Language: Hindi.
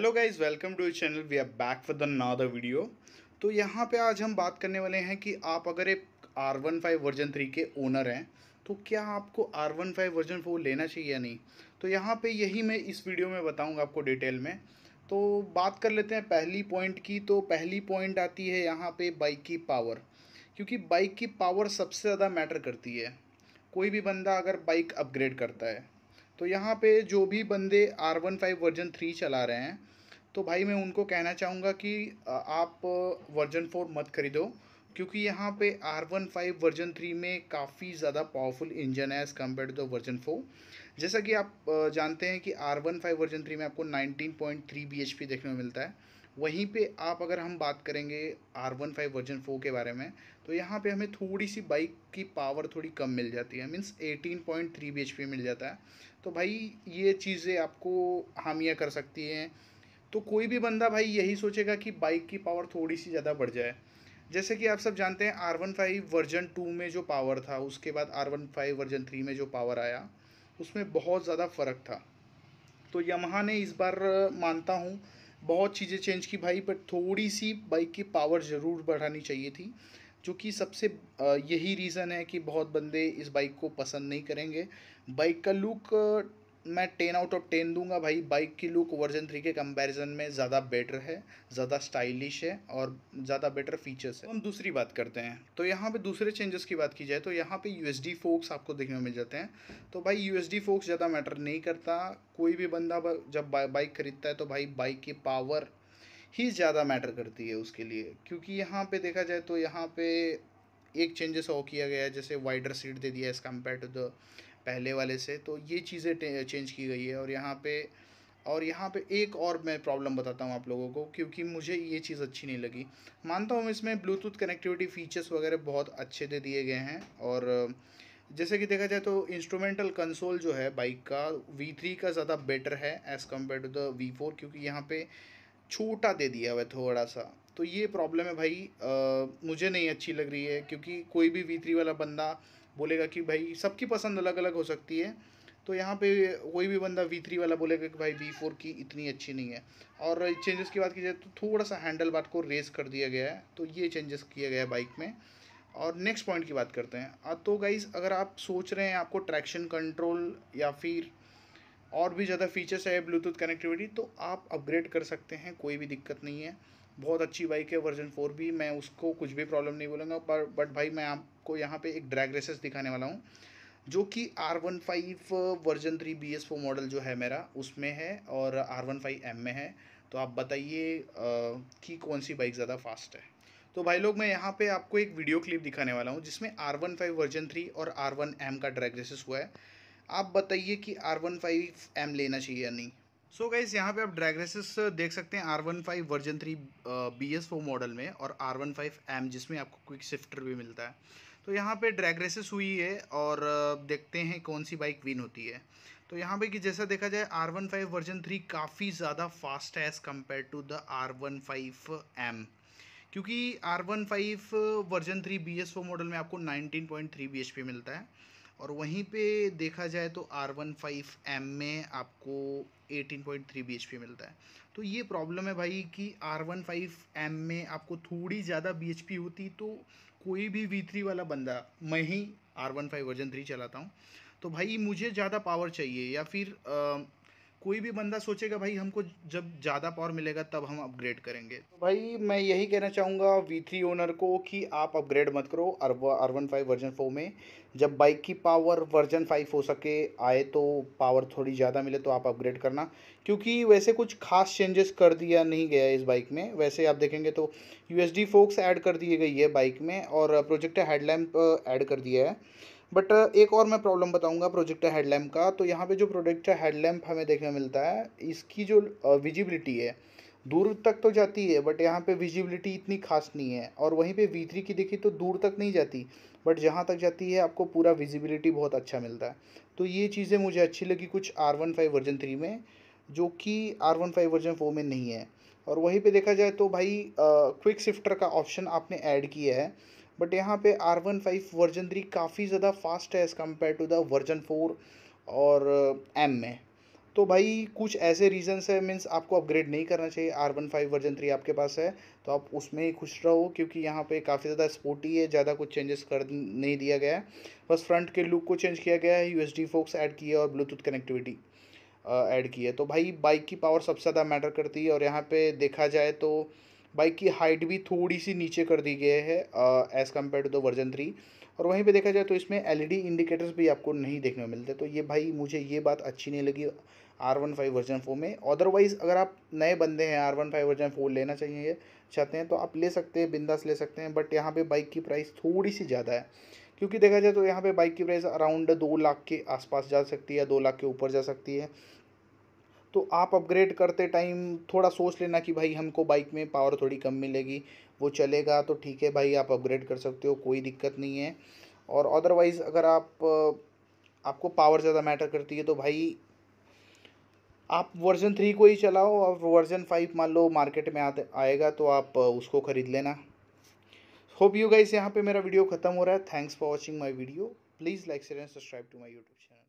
hello guys welcome to channel we are back for the another video तो यहाँ पे आज हम बात करने वाले हैं कि आप अगर एक R one five version three के ओनर हैं तो क्या आपको R one five version four लेना चाहिए या नहीं तो यहाँ पे यही मैं इस वीडियो में बताऊँगा आपको डिटेल में तो बात कर लेते हैं पहली पॉइंट की तो पहली पॉइंट आती है यहाँ पर बाइक की पावर क्योंकि बाइक की पावर सबसे ज़्यादा मैटर करती है कोई भी बंदा अगर बाइक अपग्रेड करता है तो यहाँ पे जो भी बंदे R one five version three चला रहे हैं तो भाई मैं उनको कहना चाहूँगा कि आप वर्जन फोर मत खरीदो क्योंकि यहाँ पे R one five version three में काफ़ी ज़्यादा पावरफुल इंजन है as compare to the version four जैसा कि आप जानते हैं कि R one five version three में आपको nineteen point three B H P देखने में मिलता है वहीं पे आप अगर हम बात करेंगे R one five version four के बारे में तो यहाँ पे हमें थोड़ी सी बाइक की पावर थोड़ी कम मिल जाती है means eighteen point three B H P मिल जाता है तो भाई ये चीज़ें आपको हामियाँ कर सकती हैं तो कोई भी बंदा भाई यही सोचेगा कि बाइक की पावर थोड़ी सी ज़्यादा बढ़ जाए जैसे कि आप सब जानते हैं R one five version two में जो पावर था उसके बाद R one five version three में जो पावर आया उसमें बहुत ज़्यादा फ़र्क था तो यमहा ने इस बार मानता हूँ बहुत चीज़ें चेंज की भाई बट थोड़ी सी बाइक की पावर ज़रूर बढ़ानी चाहिए थी जो कि सबसे यही रीज़न है कि बहुत बंदे इस बाइक को पसंद नहीं करेंगे बाइक का लुक मैं टेन आउट ऑफ टेन दूंगा भाई बाइक की लुक वर्जन थ्री के कंपैरिजन में ज़्यादा बेटर है ज़्यादा स्टाइलिश है और ज़्यादा बेटर फीचर्स है हम दूसरी बात करते हैं तो यहाँ पे दूसरे चेंजेस की बात की जाए तो यहाँ पे यू एस फोक्स आपको देखने में मिल जाते हैं तो भाई यू एस फोक्स ज़्यादा मैटर नहीं करता कोई भी बंदा जब बाइक खरीदता है तो भाई बाइक की पावर ही ज़्यादा मैटर करती है उसके लिए क्योंकि यहाँ पर देखा जाए तो यहाँ पर एक चेंजेस और किया गया है जैसे वाइडर सीट दे दिया एज़ कम्पेयर टू द पहले वाले से तो ये चीज़ें चेंज की गई है और यहाँ पे और यहाँ पे एक और मैं प्रॉब्लम बताता हूँ आप लोगों को क्योंकि मुझे ये चीज़ अच्छी नहीं लगी मानता हूँ इसमें ब्लूटूथ कनेक्टिविटी फ़ीचर्स वगैरह बहुत अच्छे दे दिए गए हैं और जैसे कि देखा जाए तो इंस्ट्रूमेंटल कंसोल जो है बाइक का वी थ्री का ज़्यादा बेटर है as compare to the V four क्योंकि यहाँ पे छोटा दे दिया हुआ है थोड़ा सा तो ये प्रॉब्लम है भाई आ, मुझे नहीं अच्छी लग रही है क्योंकि कोई भी वी थ्री वाला बंदा बोलेगा कि भाई सबकी पसंद अलग अलग हो सकती है तो यहाँ पे कोई भी बंदा वी थ्री वाला बोलेगा कि भाई वी फोर की इतनी अच्छी नहीं है और चेंजेस की बात की जाए तो थोड़ा सा हैंडल बार को रेस कर दिया गया है तो ये चेंजेस किया गया है बाइक में और नेक्स्ट पॉइंट की बात करते हैं तो गाइज अगर आप सोच रहे हैं आपको ट्रैक्शन कंट्रोल या फिर और भी ज़्यादा फीचर्स है ब्लूटूथ कनेक्टिविटी तो आप अपग्रेड कर सकते हैं कोई भी दिक्कत नहीं है बहुत अच्छी बाइक है वर्जन फोर भी मैं उसको कुछ भी प्रॉब्लम नहीं बोलूँगा पर बट भाई मैं आपको यहाँ पे एक ड्रैग रेसेस दिखाने वाला हूँ जो कि R one five version three B S four model जो है मेरा उसमें है और आर वन फाइव एम में है तो आप बताइए uh, कि कौन सी बाइक ज़्यादा फास्ट है तो भाई लोग मैं यहाँ पे आपको एक वीडियो क्लिप दिखाने वाला हूँ जिसमें R one five version three और आर वन एम का ड्रैग रेसेस हुआ है आप बताइए कि आर वन फाइव एम लेना चाहिए या नहीं सो so यहाँ पे आप ड्रैग रेसेस uh, देख सकते हैं R one five version three B S four model में और आर वन फाइव एम जिसमें आपको क्विक शिफ्टर भी मिलता है तो यहाँ पे ड्रैग रेसेस हुई है और uh, देखते हैं कौन सी बाइक विन होती है तो यहाँ पे कि जैसा देखा जाए R one five version three काफ़ी ज़्यादा फास्ट है as compare to the R one five M क्योंकि R one five version three B S four model में आपको nineteen point three B H P मिलता है और वहीं पे देखा जाए तो आर वन फाइव एम में आपको 18.3 point three B H P मिलता है तो ये प्रॉब्लम है भाई कि आर वन फाइव एम में आपको थोड़ी ज़्यादा बी एच पी होती तो कोई भी वी थ्री वाला बंदा मैं ही R one five version three चलाता हूँ तो भाई मुझे ज़्यादा पावर चाहिए या फिर आ, कोई भी बंदा सोचेगा भाई हमको जब ज़्यादा पावर मिलेगा तब हम अपग्रेड करेंगे भाई मैं यही कहना चाहूँगा वी थ्री ओनर को कि आप अपग्रेड मत करो R one five version four में जब बाइक की पावर वर्जन फाइव हो सके आए तो पावर थोड़ी ज़्यादा मिले तो आप अपग्रेड करना क्योंकि वैसे कुछ खास चेंजेस कर दिया नहीं गया है इस बाइक में वैसे आप देखेंगे तो U S D forks add कर दिए गई है बाइक में और प्रोजेक्ट हेडलैम्प ऐड कर दिया है बट uh, एक और मैं प्रॉब्लम बताऊंगा प्रोजेक्ट हेडलैम्प का तो यहाँ पे जो प्रोडक्ट हेडलैम्प हमें देखने मिलता है इसकी जो विजिबिलिटी uh, है दूर तक तो जाती है बट यहाँ पे विजिबिलिटी इतनी खास नहीं है और वहीं पे वी थ्री की देखी तो दूर तक नहीं जाती बट जहाँ तक जाती है आपको पूरा विजिबिलिटी बहुत अच्छा मिलता है तो ये चीज़ें मुझे अच्छी लगी कुछ R one five version three में जो कि R one five version four में नहीं है और वहीं पे देखा जाए तो भाई क्विक uh, शिफ्टर का ऑप्शन आपने ऐड किया है बट यहाँ पे R one five version three काफ़ी ज़्यादा फास्ट है as compare to the version four और एम uh, में तो भाई कुछ ऐसे रीजंस है मीन्स आपको अपग्रेड नहीं करना चाहिए R one five version three आपके पास है तो आप उसमें ही खुश रहो क्योंकि यहाँ पे काफ़ी ज़्यादा स्पोर्टी है ज़्यादा कुछ चेंजेस कर नहीं दिया गया है बस फ्रंट के लुक को चेंज किया गया है U S D forks add किया और ब्लूटूथ कनेक्टिविटी ऐड की है तो भाई बाइक की पावर सबसे ज़्यादा मैटर करती है और यहाँ पर देखा जाए तो बाइक की हाइट भी थोड़ी सी नीचे कर दी गई है as compare to the version three और वहीं पे देखा जाए तो इसमें एलईडी इंडिकेटर्स e भी आपको नहीं देखने में मिलते तो ये भाई मुझे ये बात अच्छी नहीं लगी R one five version four में अदरवाइज़ अगर आप नए बंदे हैं R one five version four लेना चाहिए चाहते हैं तो आप ले सकते हैं बिंदास ले सकते हैं बट यहाँ पे बाइक की प्राइस थोड़ी सी ज़्यादा है क्योंकि देखा जाए तो यहाँ पे बाइक की प्राइस अराउंड दो लाख के आसपास जा सकती है दो लाख के ऊपर जा सकती है तो आप अपग्रेड करते टाइम थोड़ा सोच लेना कि भाई हमको बाइक में पावर थोड़ी कम मिलेगी वो चलेगा तो ठीक है भाई आप अपग्रेड कर सकते हो कोई दिक्कत नहीं है और अदरवाइज़ अगर आप आपको पावर ज़्यादा मैटर करती है तो भाई आप वर्जन थ्री को ही चलाओ और वर्जन फाइव मान लो मार्केट में आते आएगा तो आप उसको ख़रीद लेना होप यू गाइस यहाँ पे मेरा वीडियो ख़त्म हो रहा है thanks for watching my video please like share and subscribe to my YouTube channel